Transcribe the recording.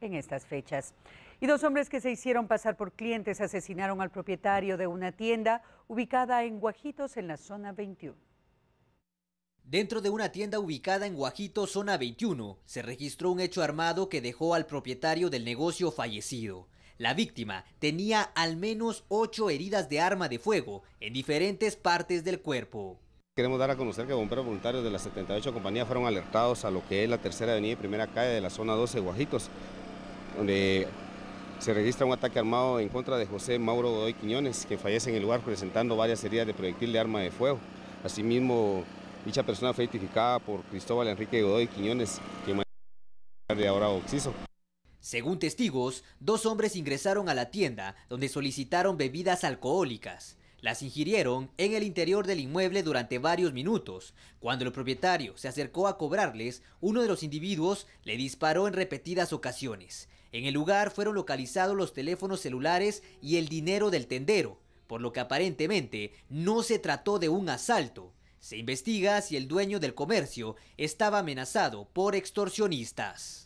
en estas fechas. Y dos hombres que se hicieron pasar por clientes asesinaron al propietario de una tienda ubicada en Guajitos, en la zona 21. Dentro de una tienda ubicada en Guajitos, zona 21, se registró un hecho armado que dejó al propietario del negocio fallecido. La víctima tenía al menos ocho heridas de arma de fuego en diferentes partes del cuerpo. Queremos dar a conocer que bomberos voluntarios de la 78 compañías fueron alertados a lo que es la tercera avenida y primera calle de la zona 12 Guajitos, donde se registra un ataque armado en contra de José Mauro Godoy Quiñones, que fallece en el lugar presentando varias heridas de proyectil de arma de fuego. Asimismo, dicha persona fue identificada por Cristóbal Enrique Godoy Quiñones, que de ahora oxiso. Según testigos, dos hombres ingresaron a la tienda donde solicitaron bebidas alcohólicas. Las ingirieron en el interior del inmueble durante varios minutos. Cuando el propietario se acercó a cobrarles, uno de los individuos le disparó en repetidas ocasiones. En el lugar fueron localizados los teléfonos celulares y el dinero del tendero, por lo que aparentemente no se trató de un asalto. Se investiga si el dueño del comercio estaba amenazado por extorsionistas.